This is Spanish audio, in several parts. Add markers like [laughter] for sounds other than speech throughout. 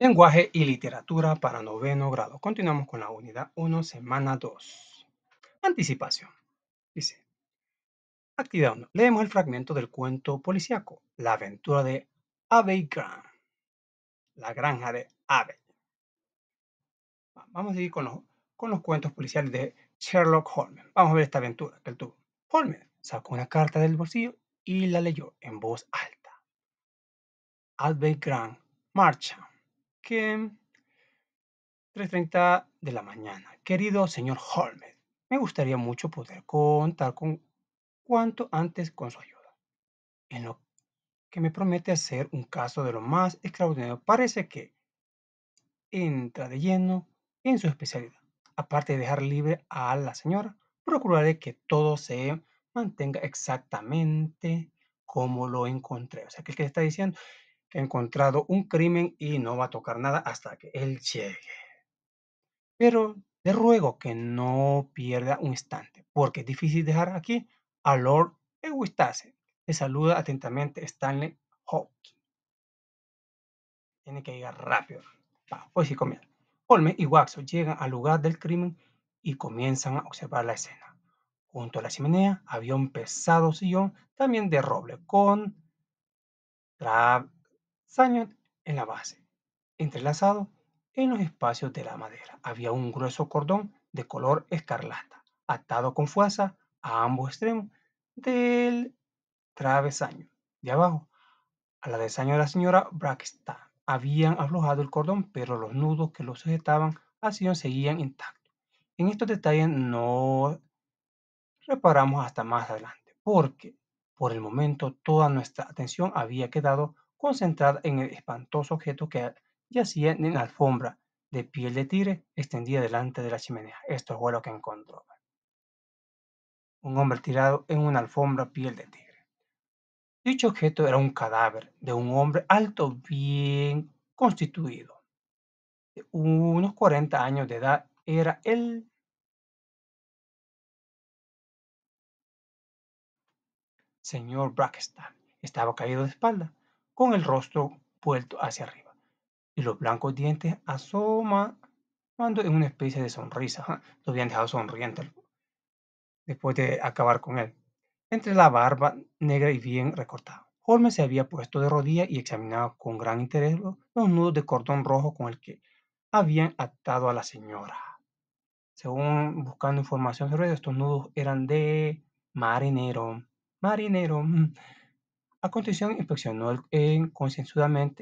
Lenguaje y literatura para noveno grado. Continuamos con la unidad 1, semana 2. Anticipación. Dice. Actividad 1. Leemos el fragmento del cuento policíaco, La aventura de Abbey Grant. La granja de Abbey. Vamos a seguir con los, cuentos policiales de Sherlock Holmes. Vamos a ver esta aventura que él tuvo. Holmes sacó una carta del bolsillo y la leyó en voz alta. Abbey Grant marcha 3.30 de la mañana. Querido señor Holmes, me gustaría mucho poder contar con cuanto antes con su ayuda. En lo que me promete hacer un caso de lo más extraordinario, parece que entra de lleno en su especialidad. Aparte de dejar libre a la señora, procuraré que todo se mantenga exactamente como lo encontré. O sea, que el que está diciendo, encontrado un crimen y no va a tocar nada hasta que él llegue. Pero le ruego que no pierda un instante, porque es difícil dejar aquí a Lord Eustace. Le saluda atentamente Stanley Hawking. Tiene que llegar rápido. Va, pues sí comienza. Holmes y Waxo llegan al lugar del crimen y comienzan a observar la escena. Junto a la chimenea había un pesado sillón, también de roble, con en la base, entrelazado en los espacios de la madera. Había un grueso cordón de color escarlata, atado con fuerza a ambos extremos del travesaño. De abajo, a la desaño de la señora Braxton. habían aflojado el cordón, pero los nudos que lo sujetaban hacían seguían intactos. En estos detalles no reparamos hasta más adelante, porque por el momento toda nuestra atención había quedado concentrada en el espantoso objeto que yacía en la alfombra de piel de tigre extendida delante de la chimenea. Esto fue lo que encontró. Un hombre tirado en una alfombra piel de tigre. Dicho objeto era un cadáver de un hombre alto, bien constituido. De unos 40 años de edad era el... Señor Braxton. estaba caído de espalda, con el rostro vuelto hacia arriba y los blancos dientes asomando en una especie de sonrisa. Lo habían dejado sonriente después de acabar con él. Entre la barba negra y bien recortada. Holmes se había puesto de rodillas y examinaba con gran interés los nudos de cordón rojo con el que habían atado a la señora. Según buscando información sobre estos nudos eran de marinero. Marinero. Mm, condición inspeccionó el,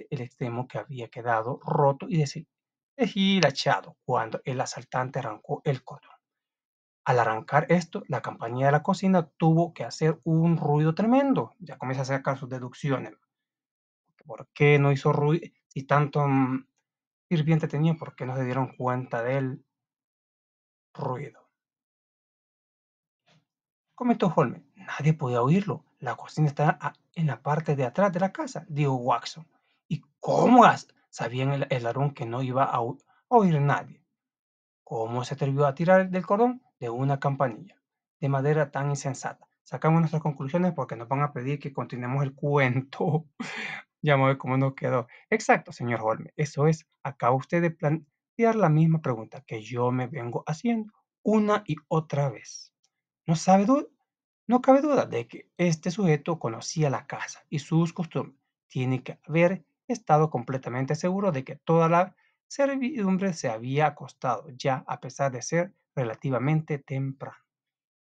el extremo que había quedado roto y deshilachado cuando el asaltante arrancó el codo. Al arrancar esto, la compañía de la cocina tuvo que hacer un ruido tremendo. Ya comienza a sacar sus deducciones. ¿Por qué no hizo ruido? Si tanto sirviente mm, tenía, ¿por qué no se dieron cuenta del ruido? Comentó Holmes. Nadie podía oírlo. La cocina está en la parte de atrás de la casa, dijo Watson. ¿Y cómo sabían el, ladrón que no iba a, oír nadie? ¿Cómo se atrevió a tirar del cordón de una campanilla de madera tan insensata? Sacamos nuestras conclusiones porque nos van a pedir que continuemos el cuento. [laughs] ya me cómo nos quedó. Exacto, señor Holmes. Eso es, acaba usted de plantear la misma pregunta que yo me vengo haciendo una y otra vez. ¿No sabe, duda no cabe duda de que este sujeto conocía la casa y sus costumbres. Tiene que haber estado completamente seguro de que toda la servidumbre se había acostado ya a pesar de ser relativamente temprano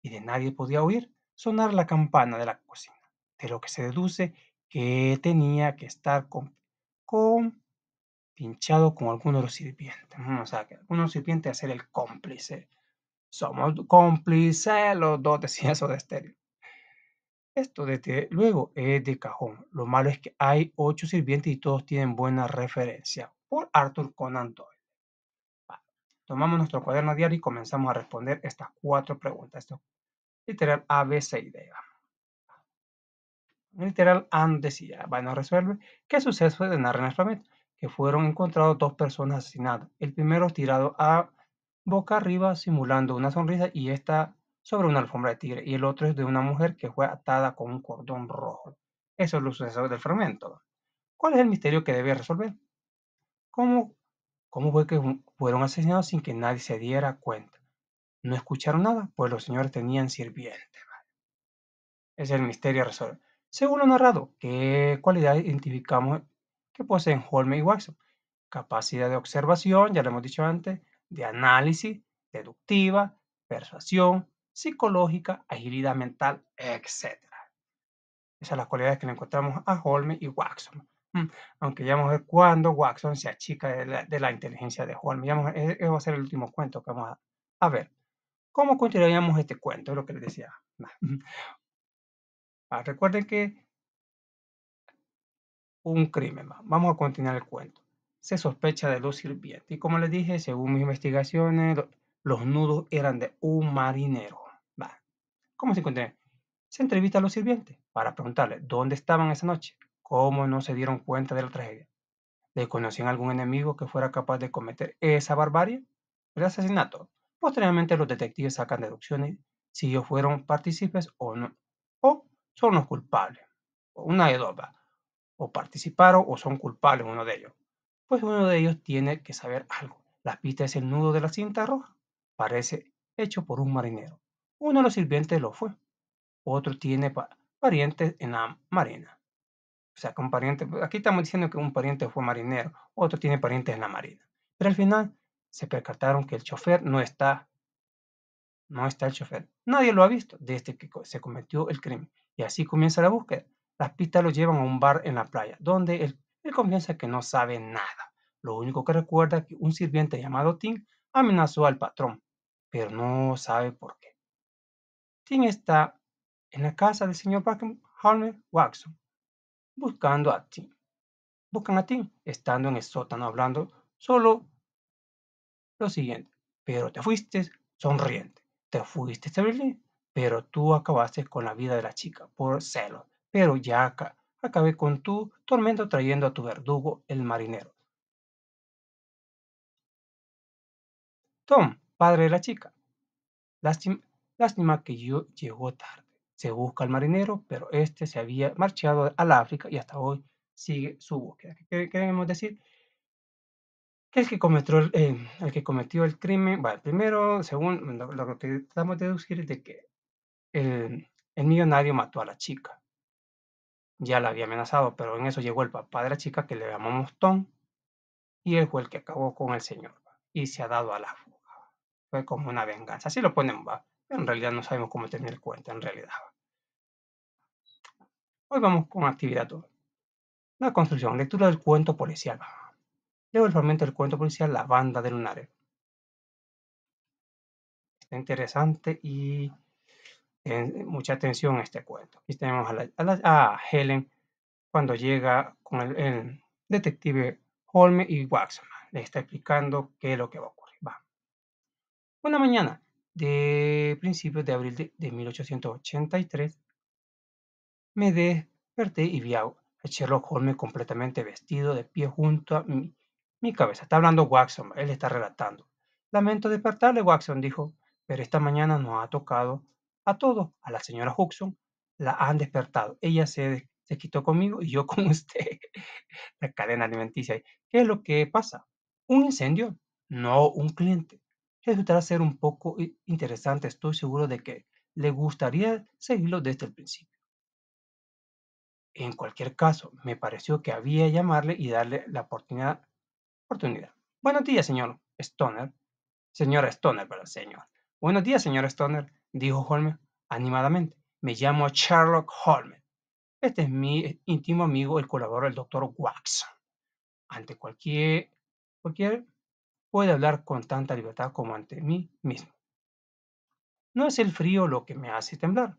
y de nadie podía oír sonar la campana de la cocina, de lo que se deduce que tenía que estar con, pinchado con alguno de los sirvientes. Mm, o sea, que alguno de los sirvientes a el cómplice somos cómplices los dos de estéril. Esto Esto de luego es de cajón. Lo malo es que hay ocho sirvientes y todos tienen buena referencia. Por Arthur Conan Doyle. Tomamos nuestro cuaderno diario y comenzamos a responder estas cuatro preguntas. Esto literal A, B, C y D. Literal A decía, bueno, resuelve qué suceso de narra en Que fueron encontrados dos personas asesinadas. El primero tirado a boca arriba simulando una sonrisa y está sobre una alfombra de tigre y el otro es de una mujer que fue atada con un cordón rojo. Eso es lo sucesor del fermento. ¿Cuál es el misterio que debe resolver? ¿Cómo, ¿Cómo fue que fueron asesinados sin que nadie se diera cuenta? No escucharon nada, pues los señores tenían sirvientes. Es el misterio a resolver. Según lo narrado, ¿qué cualidad identificamos que poseen Holmes y Watson? Capacidad de observación, ya lo hemos dicho antes, de análisis, deductiva, persuasión, psicológica, agilidad mental, etc. Esas son las cualidades que le encontramos a Holmes y Waxman. Mm, aunque ya vamos a ver cuándo Waxman se achica de la, inteligencia de Holmes. Ya vamos e, ese va a ser el último cuento que vamos a, a ver. ¿Cómo continuaríamos este cuento? Es lo que les decía. [laughs] Ah, recuerden que un crimen. Vamos a continuar el cuento se sospecha de los sirvientes. Y como les dije, según mis investigaciones, los nudos eran de un marinero. ¿Cómo se encuentran? Se entrevista a los sirvientes para preguntarles dónde estaban esa noche, cómo no se dieron cuenta de la tragedia. ¿Le conocían algún enemigo que fuera capaz de cometer esa barbarie? El asesinato. Posteriormente los detectives sacan deducciones si ellos fueron partícipes o no, o son los culpables. Una de dos va. O participaron o son culpables uno de ellos pues uno de ellos tiene que saber algo. La pista es el nudo de la cinta roja. Parece hecho por un marinero. Uno de los sirvientes lo fue. Otro tiene parientes en la marina. O sea, con parientes. aquí estamos diciendo que un pariente fue marinero, otro tiene parientes en la marina. Pero al final se percataron que el chofer no está, no está el chofer. Nadie lo ha visto desde que se cometió el crimen. Y así comienza la búsqueda. Las pistas lo llevan a un bar en la playa, donde el él confiesa que no sabe nada. Lo único que recuerda es que un sirviente llamado Tim amenazó al patrón, pero no sabe por qué. Tim está en la casa del señor Harmer Watson, buscando a Tim. Buscan a Tim, estando en el sótano hablando solo lo siguiente. Pero te fuiste sonriente, te fuiste a pero tú acabaste con la vida de la chica por celos. Pero ya acá acabé con tu tormento trayendo a tu verdugo el marinero. Tom, padre de la chica. Lástima, que yo llegó tarde. Se busca al marinero, pero este se había marchado al África y hasta hoy sigue su búsqueda. ¿Qué queremos decir? Que es que cometió eh, el, que cometió el crimen, bueno, primero, según lo, que tratamos deducir es de que el millonario mató a la chica ya la había amenazado, pero en eso llegó el papá de la chica que le llamamos Tom, y él fue el que acabó con el señor, y se ha dado a la fuga. Fue como una venganza, así lo ponen, va. En realidad no sabemos cómo tener cuenta, en realidad. Hoy vamos con actividad La construcción, lectura del cuento policial. Leo el fragmento del cuento policial La banda de lunares. Está interesante y eh, mucha atención a este cuento. Aquí tenemos a, Helen cuando llega con el, detective Holmes y Waxman. Le está explicando qué es lo que va a ocurrir. Va. Una mañana de principios de abril de, 1883, me desperté y vi a Sherlock Holmes completamente vestido de pie junto a mi, mi cabeza. Está hablando Waxman. él está relatando. Lamento despertarle, Watson dijo, pero esta mañana nos ha tocado a todos, a la señora Huxon, la han despertado. Ella se, se quitó conmigo y yo [laughs] con usted. la cadena alimenticia. ¿Qué es lo que pasa? Un incendio, no un cliente. Resultará ser un poco interesante. Estoy seguro de que le gustaría seguirlo desde el principio. En cualquier caso, me pareció que había llamarle y darle la oportunidad. oportunidad. Buenos días, señor Stoner. Señora Stoner, para el señor. Buenos días, señor Stoner dijo Holmes animadamente. Me llamo Sherlock Holmes. Este es mi eh, íntimo amigo, el colaborador el doctor Wax. Ante cualquier, cualquier puede hablar con tanta libertad como ante mí mismo. No es el frío lo que me hace temblar,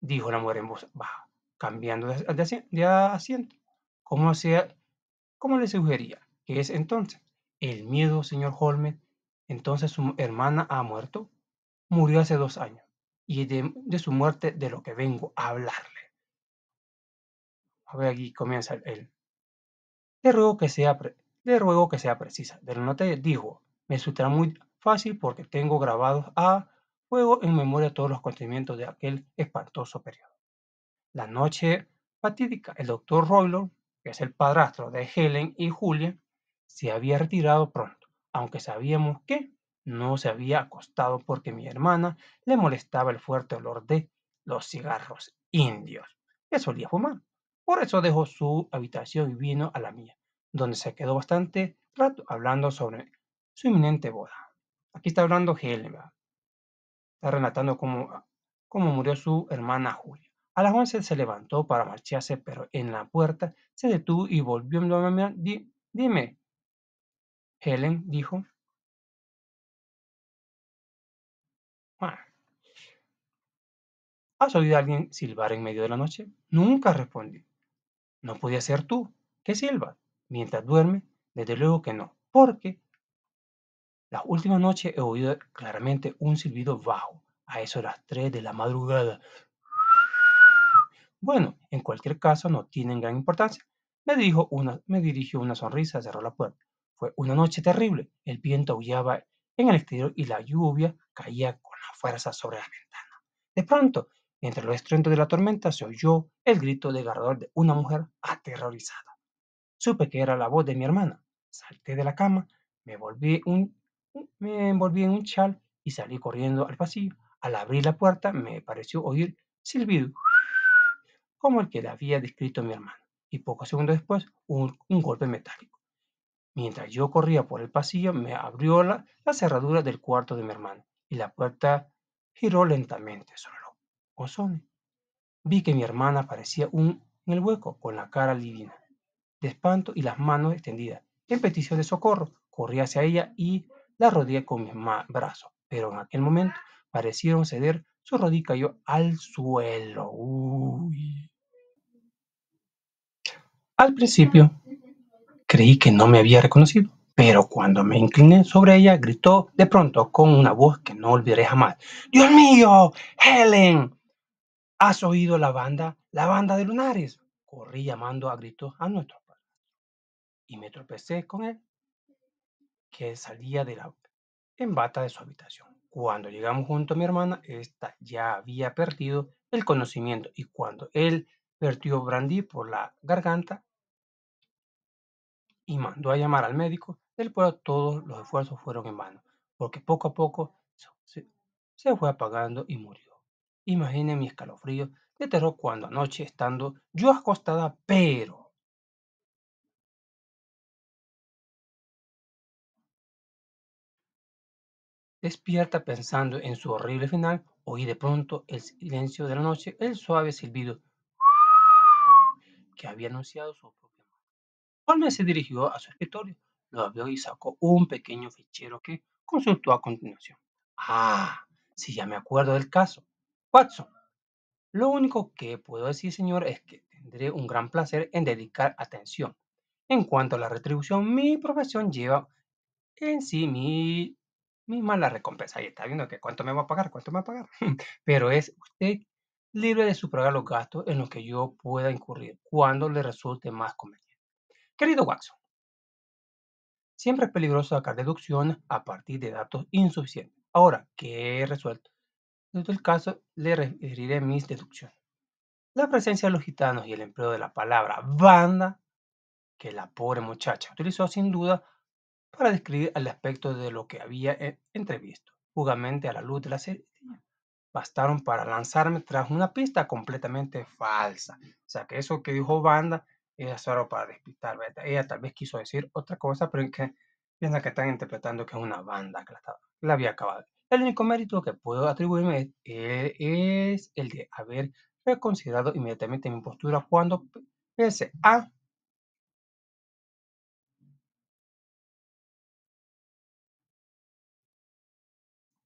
dijo la mujer en voz baja, cambiando de, asiento. ¿Cómo, sea, ¿Cómo le sugería? ¿Qué es entonces? ¿El miedo, señor Holmes? ¿Entonces su hermana ha muerto? murió hace dos años, y de, su muerte de lo que vengo a hablarle. A ver, aquí comienza él. Le ruego que sea, le ruego que sea precisa. dijo, me resultará muy fácil porque tengo grabados a juego en memoria todos los acontecimientos de aquel espantoso periodo. La noche fatídica, el doctor Roylor, que es el padrastro de Helen y Julia, se había retirado pronto, aunque sabíamos que no se había acostado porque mi hermana le molestaba el fuerte olor de los cigarros indios que solía fumar. Por eso dejó su habitación y vino a la mía, donde se quedó bastante rato hablando sobre su inminente boda. Aquí está hablando Helen, Está relatando cómo, ah, cómo murió su hermana Julia. A las once se levantó para marcharse, pero en la puerta se detuvo y volvió Dime, Helen dijo, ¿Has oído a alguien silbar en medio de la noche? Nunca respondí. No podía ser tú. que silba. Mientras duerme, desde luego que no. Porque la última noche he oído claramente un silbido bajo, a eso de las 3 de la madrugada. Bueno, en cualquier caso no tienen gran importancia. Me, dijo me dirigió una sonrisa, cerró la puerta. Fue una noche terrible. El viento aullaba en el exterior y la lluvia caía con la fuerza sobre la ventana. De pronto, entre los estruendos de la tormenta se oyó el grito de agarrador de una mujer aterrorizada. Supe que era la voz de mi hermana. Salté de la cama, me volví un, me envolví en un chal y salí corriendo al pasillo. Al abrir la puerta me pareció oír silbido, como el que le había descrito mi hermana, y pocos segundos después un, golpe metálico. Mientras yo corría por el pasillo, me abrió la, cerradura del cuarto de mi hermana y la puerta giró lentamente sobre Ozone. Vi que mi hermana parecía un en el hueco, con la cara lívida, de espanto y las manos extendidas. En petición de socorro, corrí hacia ella y la rodeé con mis brazos, pero en aquel momento parecieron ceder, su rodilla cayó al suelo. Al principio creí que no me había reconocido, pero cuando me incliné sobre ella, gritó de pronto con una voz que no olvidaré jamás. Dios mío, Helen, ¿Has oído la banda? La banda de lunares. Corrí llamando a gritos a nuestro padre. Y me tropecé con él, que salía de la en bata de su habitación. Cuando llegamos junto a mi hermana, Esta ya había perdido el conocimiento y cuando él vertió brandy por la garganta y mandó a llamar al médico del pueblo, todos los esfuerzos fueron en vano, porque poco a poco se fue apagando y murió. Imagine mi escalofrío de terror cuando anoche, estando yo acostada, pero... Despierta pensando en su horrible final, oí de pronto el silencio de la noche, el suave silbido que había anunciado su propia muerte. se dirigió a su escritorio, lo abrió y sacó un pequeño fichero que consultó a continuación. Ah, si sí, ya me acuerdo del caso. Watson, lo único que puedo decir, señor, es que tendré un gran placer en dedicar atención. En cuanto a la retribución, mi profesión lleva en sí mi misma la recompensa. Ahí está viendo que cuánto me va a pagar, cuánto me va a pagar. [laughs] Pero es usted libre de superar los gastos en los que yo pueda incurrir cuando le resulte más conveniente. Querido Watson, siempre es peligroso sacar deducciones a partir de datos insuficientes. Ahora que he resuelto en todo el caso, le referiré mis deducciones. La presencia de los gitanos y el empleo de la palabra banda que la pobre muchacha utilizó sin duda para describir el aspecto de lo que había eh, entrevisto, jugamente a la luz de la serie, bastaron para lanzarme tras una pista completamente falsa. O sea, que eso que dijo banda era solo para despistar, Ella tal vez quiso decir otra cosa, pero es que piensa que están interpretando que es una banda que la había acabado. El único mérito que puedo atribuirme eh, es el de haber reconsiderado inmediatamente mi postura cuando pese a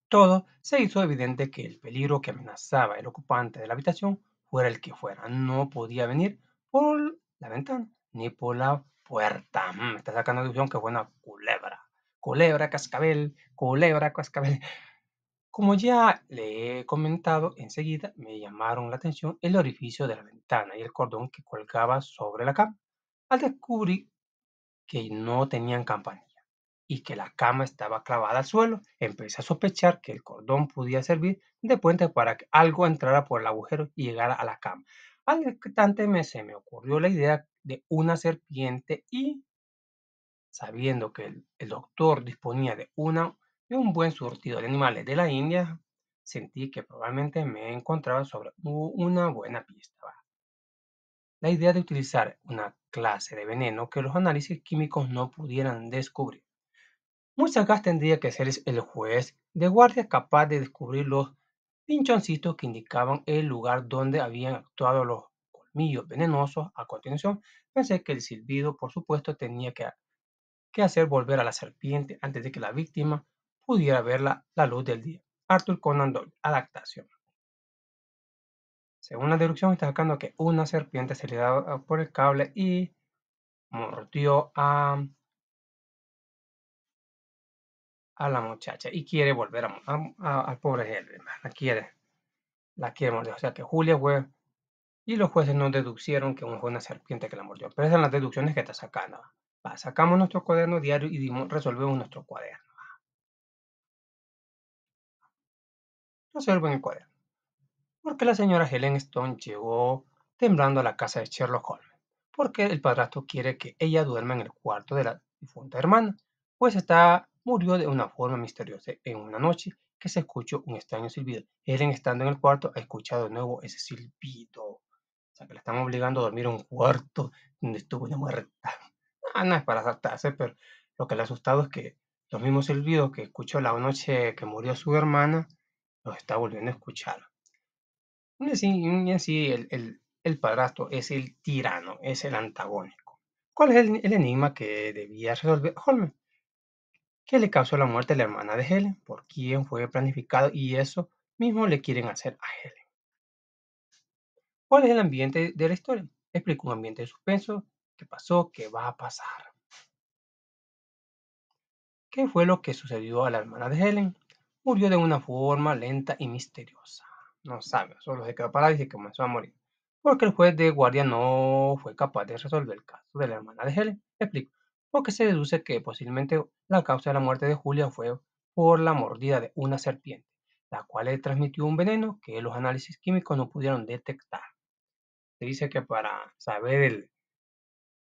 todo, se hizo evidente que el peligro que amenazaba el ocupante de la habitación fuera el que fuera, no podía venir por la ventana ni por la puerta. Mm, me está sacando la ilusión que fue una culebra. Culebra, cascabel, culebra, cascabel. Como ya le he comentado, enseguida me llamaron la atención el orificio de la ventana y el cordón que colgaba sobre la cama, al descubrir que no tenían campanilla y que la cama estaba clavada al suelo, empecé a sospechar que el cordón podía servir de puente para que algo entrara por el agujero y llegara a la cama. Al instante me, se me ocurrió la idea de una serpiente y, sabiendo que el doctor disponía de una un buen surtido de animales de la India, sentí que probablemente me encontraba sobre una buena pista. La idea de utilizar una clase de veneno que los análisis químicos no pudieran descubrir. Muchas sagaz tendría que ser el juez de guardia capaz de descubrir los pinchoncitos que indicaban el lugar donde habían actuado los colmillos venenosos. A continuación, pensé que el silbido, por supuesto, tenía que hacer volver a la serpiente antes de que la víctima pudiera ver la, luz del día. Arthur Conan Doyle, adaptación. Según la deducción, está sacando que una serpiente se le da por el cable y mordió a, la muchacha y quiere volver a, al pobre Henry. La quiere, la quiere morder. O sea que Julia fue y los jueces no deducieron que fue una serpiente que la mordió. Pero esas son las deducciones que está sacando. sacamos nuestro cuaderno diario y resolvemos nuestro cuaderno. no en el cuaderno, porque la señora Helen Stone llegó temblando a la casa de Sherlock Holmes, porque el padrastro quiere que ella duerma en el cuarto de la difunta hermana, pues está murió de una forma misteriosa en una noche que se escuchó un extraño silbido. Helen, estando en el cuarto, ha escuchado de nuevo ese silbido. O sea, que la están obligando a dormir en un cuarto donde estuvo una muerta. [laughs] Ah, no es para asustarse, pero lo que le ha asustado es que los mismos silbidos que escuchó la noche que murió su hermana los está volviendo a escuchar. Y así, el, el, padrastro es el tirano, es el antagónico. ¿Cuál es el, el enigma que debía resolver Holmes? ¿Qué le causó la muerte a la hermana de Helen? ¿Por quién fue planificado? Y eso mismo le quieren hacer a Helen. ¿Cuál es el ambiente de la historia? Explica un ambiente de suspenso. ¿Qué pasó? ¿Qué va a pasar? ¿Qué fue lo que sucedió a la hermana de Helen? murió de una forma lenta y misteriosa. No sabe, solo se quedó parada y se comenzó a morir. Porque el juez de guardia no fue capaz de resolver el caso de la hermana de Helen. Explico. Porque se deduce que posiblemente la causa de la muerte de Julia fue por la mordida de una serpiente, la cual le transmitió un veneno que los análisis químicos no pudieron detectar. Se dice que para saber el,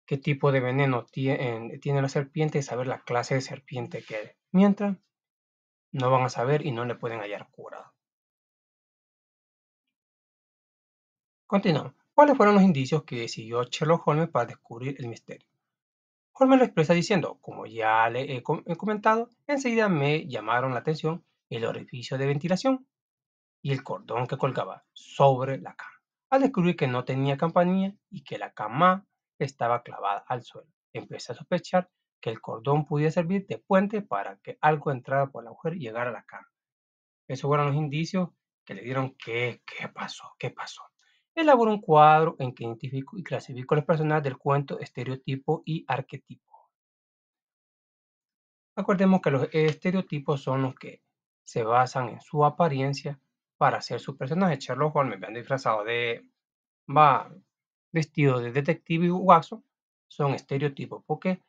qué tipo de veneno tiene, tiene la serpiente y saber la clase de serpiente que es. Mientras no van a saber y no le pueden hallar cura. Continuamos. ¿Cuáles fueron los indicios que siguió Sherlock Holmes para descubrir el misterio? Holmes lo expresa diciendo, como ya le he comentado, enseguida me llamaron la atención el orificio de ventilación y el cordón que colgaba sobre la cama, al descubrir que no tenía campanilla y que la cama estaba clavada al suelo. Empecé a sospechar que el cordón pudiera servir de puente para que algo entrara por la mujer y llegara a la cama. Esos fueron los indicios que le dieron qué, qué pasó, qué pasó. Elaboró un cuadro en que identificó y clasificó los personajes del cuento, estereotipo y arquetipo. Acordemos que los estereotipos son los que se basan en su apariencia para hacer su personaje. Sherlock Holmes, vean disfrazado de. va vestido de detective y guaso, son estereotipos porque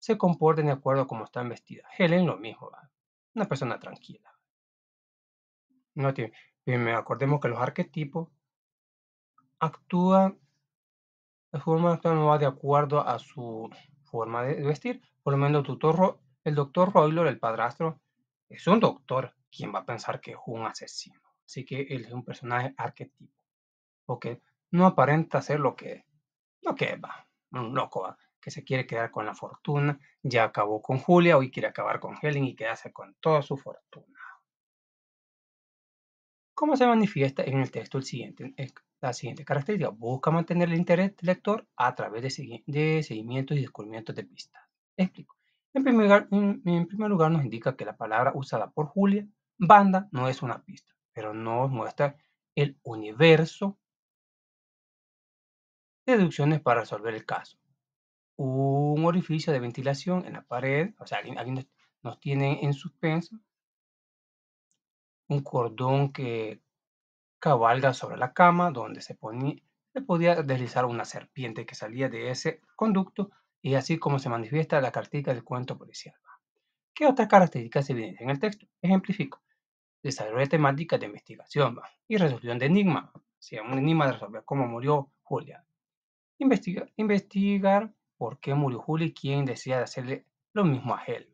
se comporten de acuerdo a cómo están vestidas. Helen lo mismo, ¿va? una persona tranquila. No tiene, me acordemos que los arquetipos actúan, de forma que no va de acuerdo a su forma de vestir. Por lo menos el doctor, el doctor el padrastro, es un doctor quien va a pensar que es un asesino. Así que él es un personaje arquetipo. Porque no aparenta ser lo que, lo que va, un loco va que se quiere quedar con la fortuna, ya acabó con Julia, hoy quiere acabar con Helen y quedarse con toda su fortuna. ¿Cómo se manifiesta en el texto siguiente, eh, la siguiente característica? Busca mantener el interés del lector a través de, seguimientos y descubrimientos de pistas. Explico. En primer, lugar, en primer lugar, nos indica que la palabra usada por Julia, banda, no es una pista, pero nos muestra el universo deducciones para resolver el caso un orificio de ventilación en la pared, o sea, alguien nos, tiene en suspenso, un cordón que cabalga sobre la cama donde se, podía deslizar una serpiente que salía de ese conducto y así como se manifiesta la característica del cuento policial. ¿Qué otras características se evidencian en el texto? Ejemplifico. Desarrollo de temática de investigación y resolución de enigma. Si un enigma de resolver cómo murió Julia. investigar por qué murió Juli, ¿Quién decide hacerle lo mismo a Helm.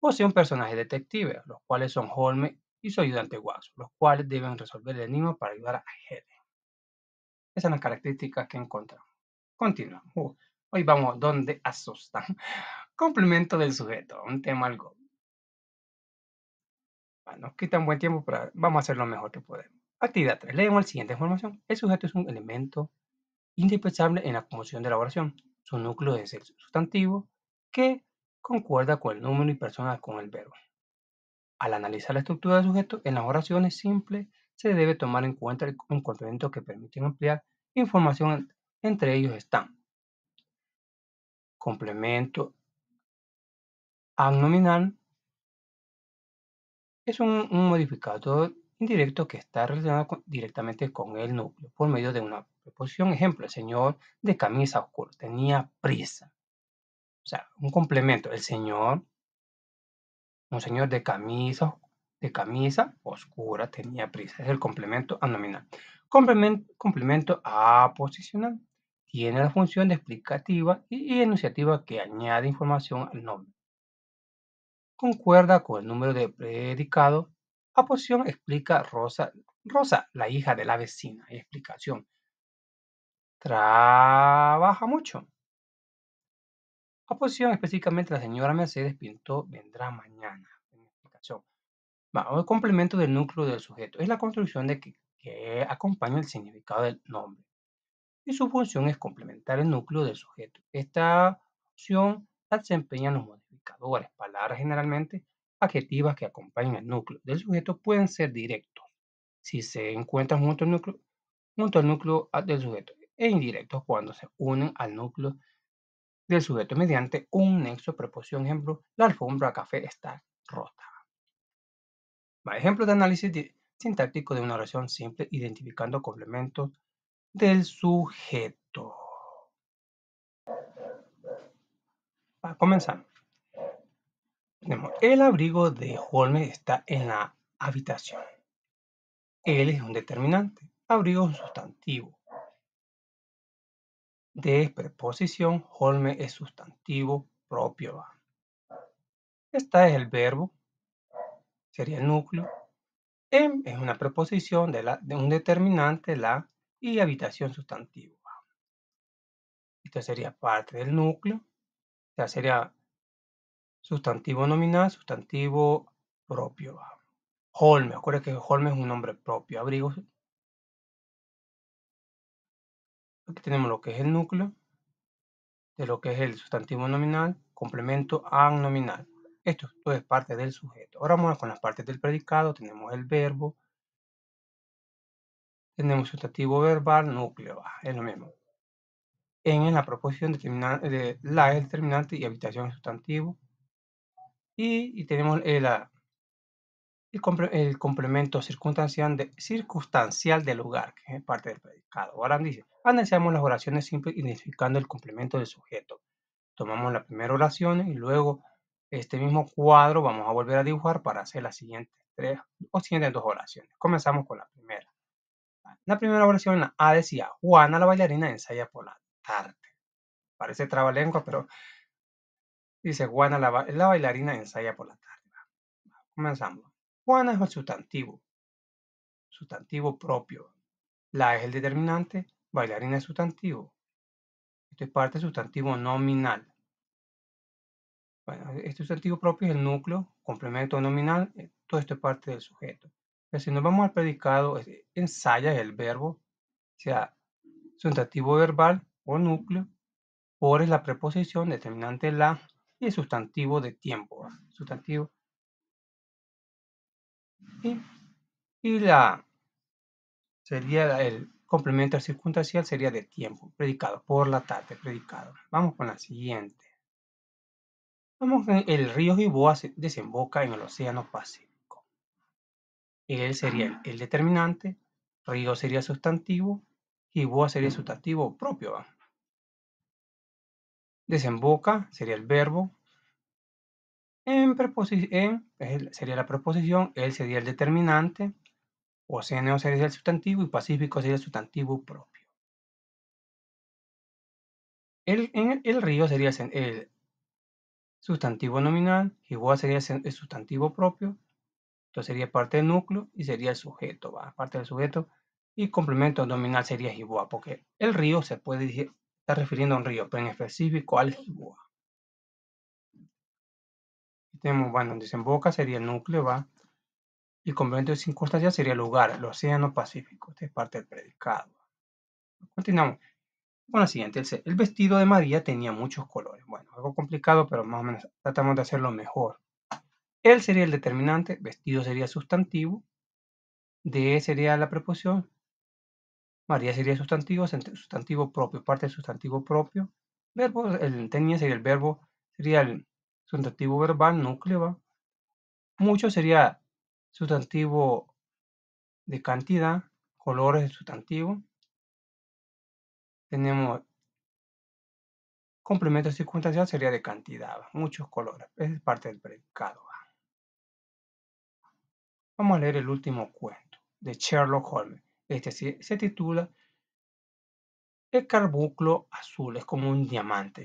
Posee un personaje detective, los cuales son Holmes y su ayudante Watson, los cuales deben resolver el enigma para ayudar a Helen. Esas son las características que encontramos. Continuamos. hoy vamos donde asustan. [laughs] Complemento del sujeto, un tema algo. Bueno, ah, nos quitan buen tiempo, pero vamos a hacer lo mejor que podemos. Actividad 3. Leemos la siguiente información. El sujeto es un elemento indispensable en la promoción de la oración. Su núcleo es el sustantivo que concuerda con el número y persona con el verbo. Al analizar la estructura del sujeto en las oraciones simples, se debe tomar en cuenta el complemento que permite ampliar información. Entre ellos están complemento nominal Es un, modificador indirecto que está relacionado directamente con el núcleo por medio de una Posición, ejemplo, el señor de camisa oscura tenía prisa. O sea, un complemento, el señor, un señor de camisa, de camisa oscura tenía prisa. Es el complemento a nominal. Complemento, a posicional. Tiene la función de explicativa y enunciativa que añade información al nombre. Concuerda con el número de predicado. A posición explica Rosa, Rosa, la hija de la vecina. Explicación trabaja mucho. La específicamente la señora Mercedes Pinto vendrá mañana. En explicación. Vamos el complemento del núcleo del sujeto. Es la construcción de que, acompaña el significado del nombre. Y su función es complementar el núcleo del sujeto. Esta opción la desempeñan los modificadores, palabras generalmente adjetivas que acompañan el núcleo del sujeto pueden ser directos si se encuentran junto al núcleo, junto al núcleo ah, del sujeto e indirectos cuando se unen al núcleo del sujeto mediante un nexo preposición. Ejemplo, la alfombra café está rota. Ejemplo ejemplo de análisis sintáctico de una oración simple identificando complementos del sujeto. Para comenzar, tenemos el abrigo de Holmes está en la habitación. Él es un determinante, abrigo un sustantivo de preposición, Holme es sustantivo propio. Esta es el verbo, sería el núcleo. M es una preposición de, la, de un determinante, la, y habitación sustantivo. Esto sería parte del núcleo. Ya sería sustantivo nominal, sustantivo propio. Holme, acuérdense que Holme es un nombre propio. Abrigo Aquí tenemos lo que es el núcleo de lo que es el sustantivo nominal, complemento a nominal. Esto, es parte del sujeto. Ahora vamos con las partes del predicado. Tenemos el verbo. Tenemos sustantivo verbal, núcleo. Ah, es lo mismo. En la proposición de la es el determinante y habitación sustantivo. Y, tenemos el, eh, la, el, complemento circunstancial, de, del lugar, que es parte del predicado. Ahora dice, analizamos las oraciones simples identificando el complemento del sujeto. Tomamos la primera oración y luego este mismo cuadro vamos a volver a dibujar para hacer las siguientes tres o siguientes dos oraciones. Comenzamos con la primera. La primera oración, la A decía, Juana la bailarina ensaya por la tarde. Parece trabalengua, pero dice Juana la, la bailarina ensaya por la tarde. Comenzamos. Juana es el sustantivo, sustantivo propio. La e es el determinante, bailarina es sustantivo. Esto es parte del sustantivo nominal. Bueno, este sustantivo propio es el núcleo, complemento nominal, eh, todo esto es parte del sujeto. si nos vamos al predicado, eh, ensaya es el verbo, o sea, sustantivo verbal o núcleo, por es la preposición, determinante la, y el sustantivo de tiempo, sustantivo y la sería el complemento circunstancial sería de tiempo, predicado por la tarde, predicado. Vamos con la siguiente. Vamos, eh, el río Giboa desemboca en el Océano Pacífico. Él sería el, determinante, río sería sustantivo, Giboa sería sustantivo propio. Desemboca sería el verbo, en, sería la preposición, él sería el determinante, Oceneo sería el sustantivo y pacífico sería el sustantivo propio. El, en el río sería el, sustantivo nominal, igual sería el sustantivo propio, entonces sería parte del núcleo y sería el sujeto, ¿va? parte del sujeto y complemento nominal sería jibua, porque el río se puede estar refiriendo a un río, pero en específico al jibua tenemos, bueno, desemboca sería el núcleo, va. Y convento de circunstancias sería el lugar, el océano Pacífico. Esta es parte del predicado. Continuamos con la siguiente. El, vestido de María tenía muchos colores. Bueno, algo complicado, pero más o menos tratamos de hacerlo mejor. Él sería el determinante, vestido sería sustantivo, de sería la preposición, María sería sustantivo, sustantivo propio, parte del sustantivo propio, verbo, el tenía sería el verbo, sería el sustantivo verbal, núcleo. Mucho sería sustantivo de cantidad, colores de sustantivo. Tenemos complemento circunstancial, sería de cantidad, muchos colores. es parte del predicado. Vamos a leer el último cuento de Sherlock Holmes. Este se, titula El carbuclo azul, es como un diamante.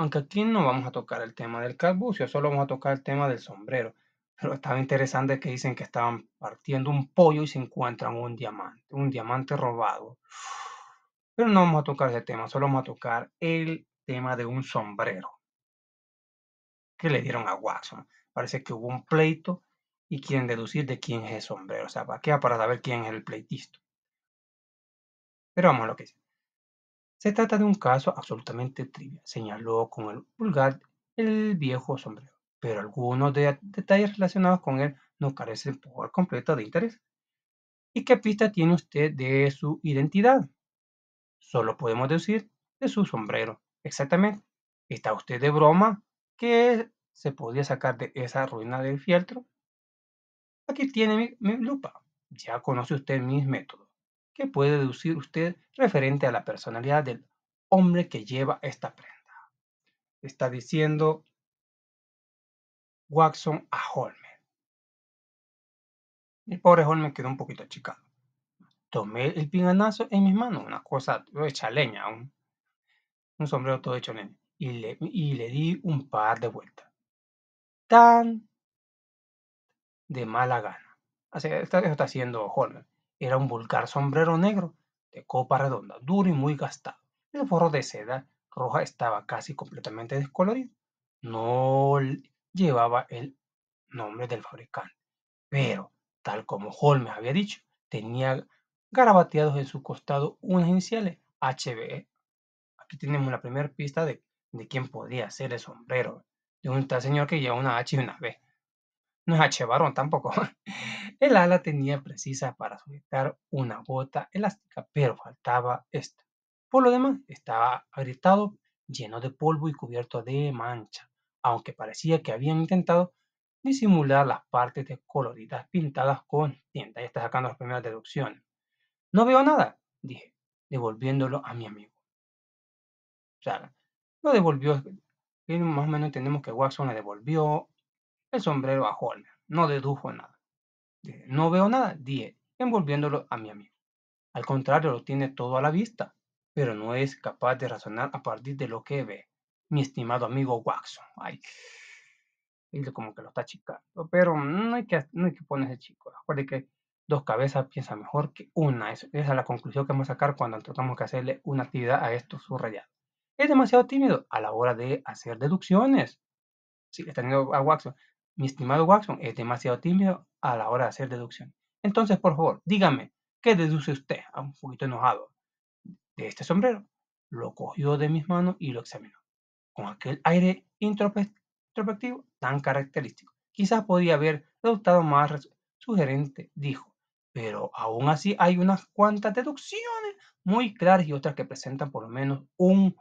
Aunque aquí no vamos a tocar el tema del calbucio, solo vamos a tocar el tema del sombrero. Pero estaba interesante que dicen que estaban partiendo un pollo y se encuentran un diamante, un diamante robado. Pero no vamos a tocar ese tema, solo vamos a tocar el tema de un sombrero que le dieron a Watson. Parece que hubo un pleito y quieren deducir de quién es el sombrero. O sea, ¿para qué? Para saber quién es el pleitista. Pero vamos a lo que dice. Se trata de un caso absolutamente trivial, señaló con el pulgar el viejo sombrero, pero algunos detalles relacionados con él no carecen por completo de interés. ¿Y qué pista tiene usted de su identidad? Solo podemos decir de su sombrero. Exactamente. ¿Está usted de broma? ¿Qué se podía sacar de esa ruina del fieltro? Aquí tiene mi lupa. Ya conoce usted mis métodos que puede deducir usted referente a la personalidad del hombre que lleva esta prenda. Está diciendo Watson a Holmes. El pobre Holmes quedó un poquito achicado. Tomé el pinganazo en mis manos, una cosa hecha leña, un, sombrero todo hecho leña, y le, y le di un par de vueltas. Tan de mala gana. Así, está haciendo Holmes. Era un vulgar sombrero negro, de copa redonda, duro y muy gastado. El forro de seda roja estaba casi completamente descolorido. No llevaba el nombre del fabricante, pero, tal como Holmes había dicho, tenía garabateados en su costado unas iniciales HBE. Aquí tenemos la primera pista de, de quién podía ser el sombrero, de un tal señor que lleva una H y una B. No h achevaron tampoco. [laughs] El ala tenía precisa para sujetar una bota elástica, pero faltaba esta. Por lo demás, estaba agrietado, lleno de polvo y cubierto de mancha, aunque parecía que habían intentado disimular las partes descoloridas pintadas con tinta. Ya está sacando las primeras deducciones. No veo nada, dije, devolviéndolo a mi amigo. O sea, lo devolvió. Más o menos entendemos que Watson le devolvió el sombrero a Holmes. No dedujo nada. no veo nada, dije, envolviéndolo a mi amigo. Al contrario, lo tiene todo a la vista, pero no es capaz de razonar a partir de lo que ve. Mi estimado amigo Waxon, Ay, él como que lo está chicando, Pero no hay que, no hay que ponerse chico. Acuérdense que dos cabezas piensa mejor que una. esa es la conclusión que vamos a sacar cuando tratamos de hacerle una actividad a esto subrayados. Es demasiado tímido a la hora de hacer deducciones. Sí, está teniendo a Waxon. Mi estimado Watson es demasiado tímido a la hora de hacer deducción. Entonces, por favor, dígame, ¿qué deduce usted? A ah, Un poquito enojado. De este sombrero. Lo cogió de mis manos y lo examinó. Con aquel aire introspectivo tan característico. Quizás podía haber adoptado más sugerente, dijo. Pero aún así hay unas cuantas deducciones muy claras y otras que presentan por lo menos un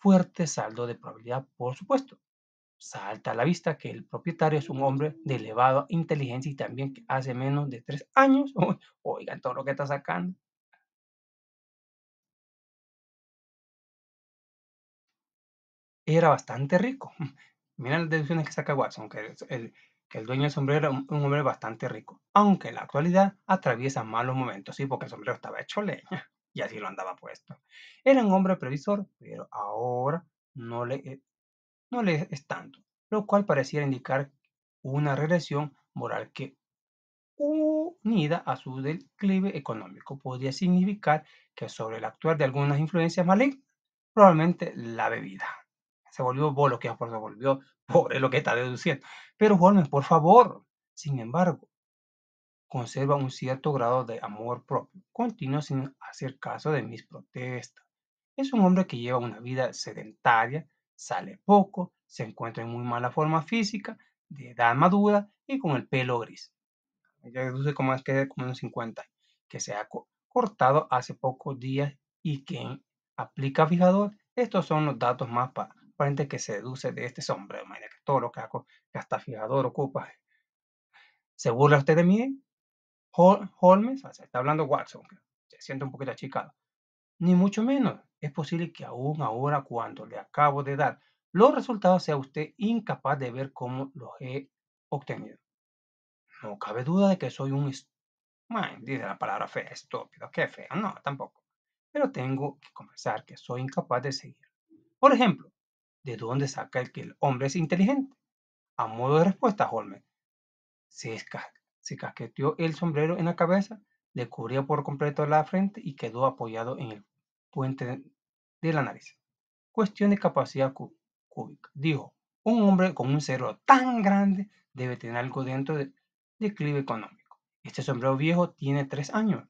fuerte saldo de probabilidad, por supuesto salta a la vista que el propietario es un hombre de elevada inteligencia y también que hace menos de tres años, [laughs] oigan todo lo que está sacando. Era bastante rico. [laughs] Miren las deducciones que saca Watson, que el, que el dueño del sombrero era un, hombre bastante rico, aunque en la actualidad atraviesa malos momentos, sí, porque el sombrero estaba hecho leña [laughs] y así lo andaba puesto. Era un hombre previsor, pero ahora no le eh, no le es tanto, lo cual pareciera indicar una regresión moral que, unida a su declive económico, podría significar que sobre el actuar de algunas influencias malignas, probablemente la bebida. Se volvió bolo, que se volvió [laughs] pobre, lo que está deduciendo. Pero Holmes, por favor, sin embargo, conserva un cierto grado de amor propio. Continúa sin hacer caso de mis protestas. Es un hombre que lleva una vida sedentaria, sale poco, se encuentra en muy mala forma física, de edad madura y con el pelo gris. Ella deduce como es que como unos 50 que se ha cortado hace pocos días y que aplica fijador. Estos son los datos más aparentes que se deduce de este hombre. De manera que todo lo que, hasta fijador ocupa. ¿Se burla usted de mí? Holmes, está hablando Watson, se siente un poquito achicado. Ni mucho menos. Es posible que aún ahora cuando le acabo de dar los resultados sea usted incapaz de ver cómo los he obtenido. No cabe duda de que soy un... dice la palabra fea, estúpido, qué fea. no, tampoco. Pero tengo que confesar que soy incapaz de seguir. Por ejemplo, ¿de dónde saca el que el hombre es inteligente? A modo de respuesta, Holmes se, se casqueteó el sombrero en la cabeza, le cubría por completo la frente y quedó apoyado en el puente de la nariz. Cuestión de capacidad cúbica. Dijo, un hombre con un cerro tan grande debe tener algo dentro de declive económico. Este sombrero viejo tiene tres años.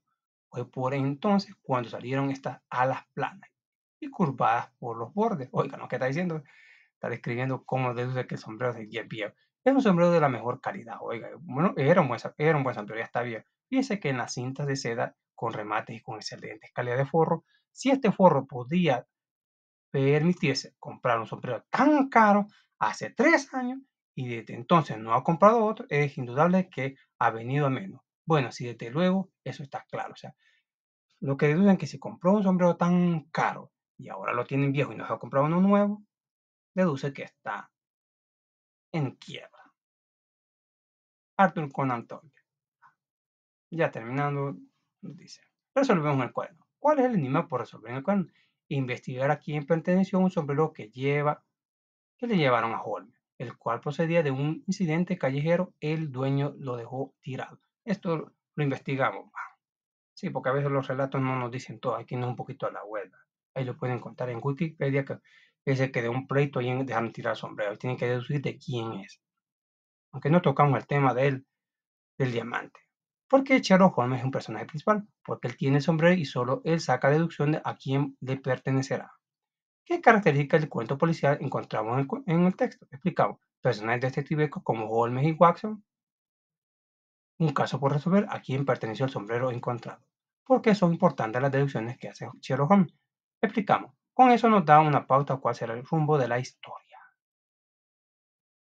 Fue por entonces cuando salieron estas alas planas y curvadas por los bordes. Oiga, ¿no? ¿Qué está diciendo? Está describiendo cómo deduce que el sombrero es viejo. Es un sombrero de la mejor calidad, oiga. Bueno, era un buen, era un buen sombrero, ya está bien. Fíjese que en las cintas de seda, con remates y con excelentes calidad de forro, si este forro podía permitirse comprar un sombrero tan caro hace tres años y desde entonces no ha comprado otro, es indudable que ha venido a menos. Bueno, si desde luego, eso está claro. O sea, lo que deducen es que si compró un sombrero tan caro y ahora lo tienen viejo y no se ha comprado uno nuevo, deduce que está en quiebra. Arthur Conan Ya terminando, dice. Resolvemos el cuaderno. ¿Cuál es el enigma por resolver en el Investigar a quién perteneció un sombrero que lleva, que le llevaron a Holmes, el cual procedía de un incidente callejero, el dueño lo dejó tirado. Esto lo investigamos. Sí, porque a veces los relatos no nos dicen todo, hay que irnos un poquito a la huelga. Ahí lo pueden contar en Wikipedia, que dice que de un pleito y dejaron tirar sombrero, tienen que deducir de quién es. Aunque no tocamos el tema del diamante. ¿Por qué Sherlock Holmes es un personaje principal? Porque él tiene el sombrero y solo él saca deducción de a quién le pertenecerá. ¿Qué características del cuento policial encontramos en el, texto? Explicamos, personajes este tipo como Holmes y Watson. Un caso por resolver a quién perteneció el sombrero encontrado. ¿Por qué son importantes las deducciones que hace Sherlock Holmes? Explicamos, con eso nos da una pauta cuál será el rumbo de la historia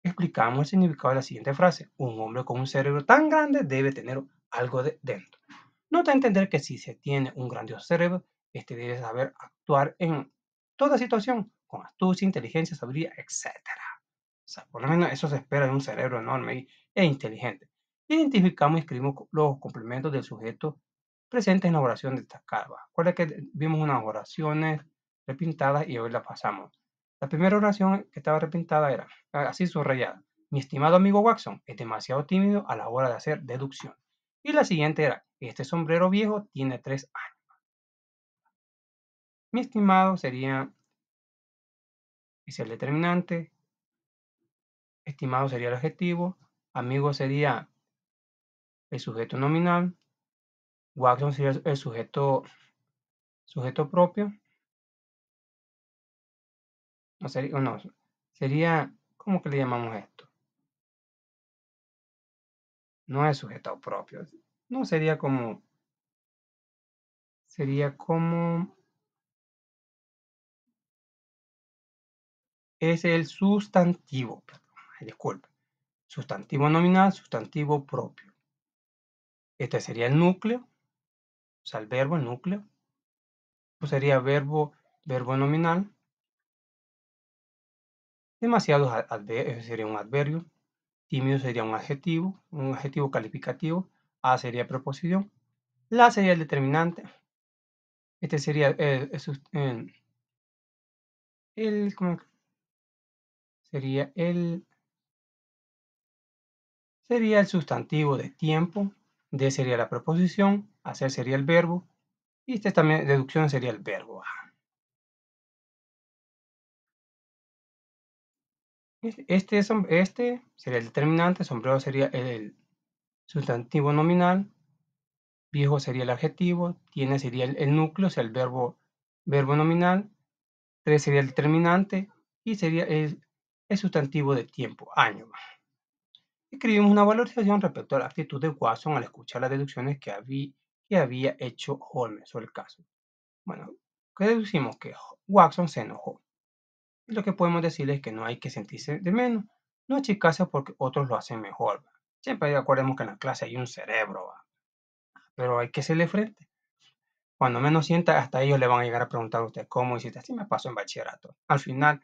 explicamos el significado de la siguiente frase. Un hombre con un cerebro tan grande debe tener algo de dentro. Nota entender que si se tiene un grandioso cerebro, este debe saber actuar en toda situación con astucia, inteligencia, sabiduría, etc. O sea, por lo menos eso se espera de un cerebro enorme e inteligente. Identificamos y escribimos los complementos del sujeto presentes en la oración de esta destacada. Recuerda que vimos unas oraciones repintadas y hoy las pasamos. La primera oración que estaba repintada era así subrayada. Mi estimado amigo Watson es demasiado tímido a la hora de hacer deducción. Y la siguiente era, este sombrero viejo tiene tres años. Mi estimado sería, es el determinante, estimado sería el adjetivo, amigo sería el sujeto nominal, Watson sería el sujeto, sujeto propio. No sería, no, sería, ¿cómo que le llamamos esto? No es sujeto propio, no, sería como... Sería como... Es el sustantivo, perdón, disculpe. Sustantivo nominal, sustantivo propio. Este sería el núcleo, o sea, el verbo, el núcleo. Pues sería verbo, verbo nominal. Demasiado eh, sería un adverbio. Tímido sería un adjetivo, un adjetivo calificativo. A sería proposición. La sería el determinante. Este sería el, sería el sería sustantivo de tiempo. D sería la proposición. Hacer sería el verbo. Y este también, deducción sería el verbo. Este, este, este sería el determinante, sombrero sería el, Sustantivo nominal, viejo sería el adjetivo, tiene sería el, núcleo, o sea, el verbo, verbo nominal, tres sería el determinante y sería el, sustantivo de tiempo, año. Escribimos una valorización respecto a la actitud de Watson al escuchar las deducciones que, había hecho Holmes sobre el caso. Bueno, ¿qué deducimos? Que Watson se enojó. lo que podemos decir es que no hay que sentirse de menos, no achicarse porque otros lo hacen mejor. Siempre hay que en la clase hay un cerebro, pero hay que hacerle frente. Cuando menos sienta, hasta ellos le van a llegar a preguntar a usted cómo hiciste. Así me pasó en bachillerato. Al final,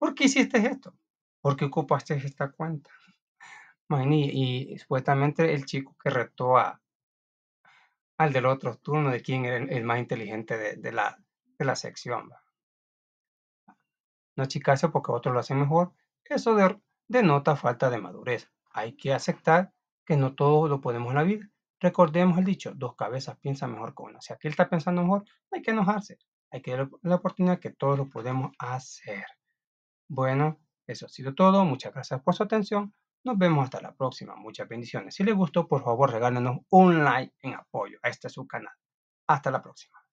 ¿por qué hiciste esto? ¿Por qué ocupaste esta cuenta? [laughs] y, supuestamente el chico que retó a, al del otro turno de quién era el, más inteligente de, la, la sección. No chicasse porque otro lo hace mejor. Eso denota falta de madurez hay que aceptar que no todo lo podemos en la vida. Recordemos el dicho, dos cabezas piensan mejor que una. Si él está pensando mejor, hay que enojarse. Hay que darle la oportunidad que todos lo podemos hacer. Bueno, eso ha sido todo. Muchas gracias por su atención. Nos vemos hasta la próxima. Muchas bendiciones. Si les gustó, por favor, regálenos un like en apoyo a este su canal. Hasta la próxima.